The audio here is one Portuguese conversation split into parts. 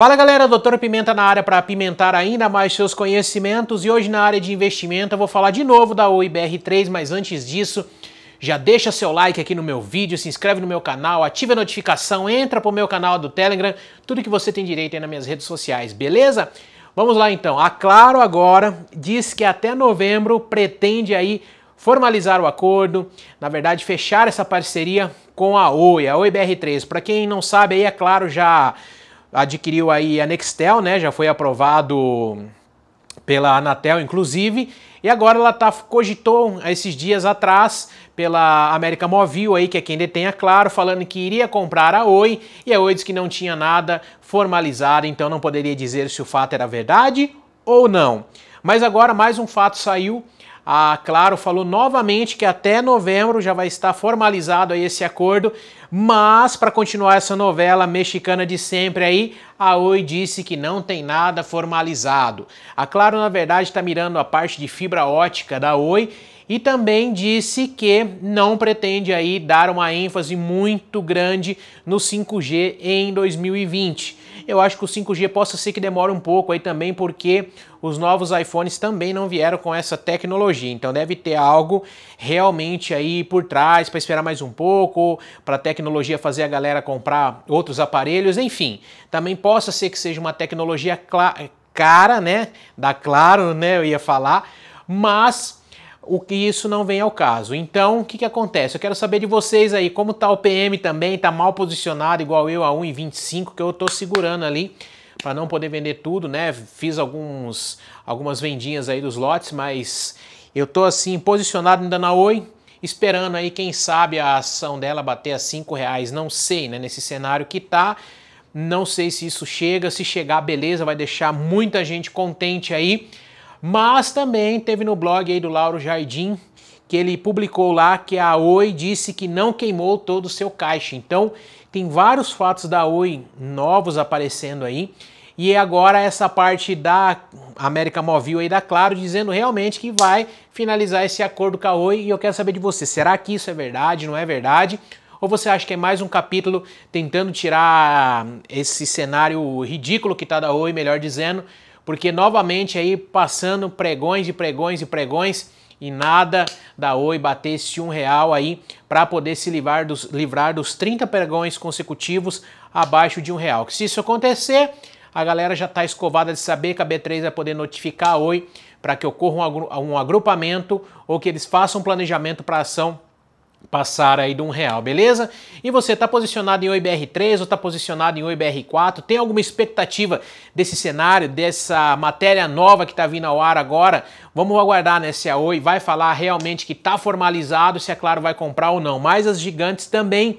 Fala galera, doutor Pimenta na área para apimentar ainda mais seus conhecimentos e hoje na área de investimento eu vou falar de novo da OIBR3, mas antes disso, já deixa seu like aqui no meu vídeo, se inscreve no meu canal, ativa a notificação, entra pro meu canal do Telegram, tudo que você tem direito aí nas minhas redes sociais, beleza? Vamos lá então. A Claro agora diz que até novembro pretende aí formalizar o acordo, na verdade fechar essa parceria com a Oi, a OIBR3. Para quem não sabe aí, é Claro já adquiriu aí a Nextel, né? Já foi aprovado pela Anatel, inclusive, e agora ela tá, cogitou esses dias atrás pela América Móvel aí, que é quem detém a é Claro, falando que iria comprar a Oi, e a Oi disse que não tinha nada formalizado, então não poderia dizer se o fato era verdade ou não. Mas agora mais um fato saiu a Claro falou novamente que até novembro já vai estar formalizado aí esse acordo, mas para continuar essa novela mexicana de sempre aí, a Oi disse que não tem nada formalizado. A Claro, na verdade, está mirando a parte de fibra ótica da Oi e também disse que não pretende aí dar uma ênfase muito grande no 5G em 2020. Eu acho que o 5G possa ser que demore um pouco aí também, porque os novos iPhones também não vieram com essa tecnologia. Então deve ter algo realmente aí por trás para esperar mais um pouco, para a tecnologia fazer a galera comprar outros aparelhos, enfim. Também possa ser que seja uma tecnologia cara, né? Da Claro, né? Eu ia falar, mas o que isso não vem ao caso. Então, o que, que acontece? Eu quero saber de vocês aí, como tá o PM também, tá mal posicionado, igual eu a 1,25 que eu tô segurando ali para não poder vender tudo, né? Fiz alguns algumas vendinhas aí dos lotes, mas eu tô assim posicionado ainda na Oi, esperando aí quem sabe a ação dela bater a 5 reais, não sei, né, nesse cenário que tá. Não sei se isso chega, se chegar, beleza, vai deixar muita gente contente aí mas também teve no blog aí do Lauro Jardim que ele publicou lá que a Oi disse que não queimou todo o seu caixa. Então, tem vários fatos da Oi novos aparecendo aí. E agora essa parte da América Móvel aí da Claro dizendo realmente que vai finalizar esse acordo com a Oi e eu quero saber de você, será que isso é verdade, não é verdade? Ou você acha que é mais um capítulo tentando tirar esse cenário ridículo que está da Oi, melhor dizendo, porque novamente aí passando pregões e pregões e pregões e nada da Oi bater esse um real aí para poder se livrar dos, livrar dos 30 pregões consecutivos abaixo de um real. Se isso acontecer, a galera já está escovada de saber que a B3 vai poder notificar a Oi para que ocorra um agrupamento ou que eles façam um planejamento para ação passar aí de um real, beleza? E você está posicionado em OIBR3 ou está posicionado em OIBR4? Tem alguma expectativa desse cenário, dessa matéria nova que está vindo ao ar agora? Vamos aguardar, né? Se a Oi vai falar realmente que está formalizado, se é Claro vai comprar ou não. Mas as gigantes também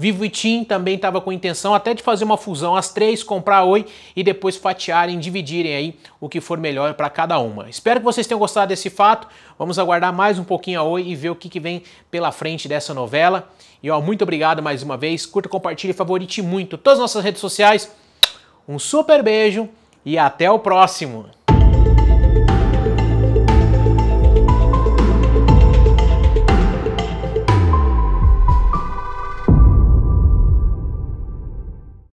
Vivo e TIM também estava com intenção até de fazer uma fusão, as três, comprar a Oi e depois fatiarem, dividirem aí o que for melhor para cada uma. Espero que vocês tenham gostado desse fato. Vamos aguardar mais um pouquinho a Oi e ver o que, que vem pela frente dessa novela. E ó, muito obrigado mais uma vez. Curta, compartilhe, favorite muito todas as nossas redes sociais. Um super beijo e até o próximo!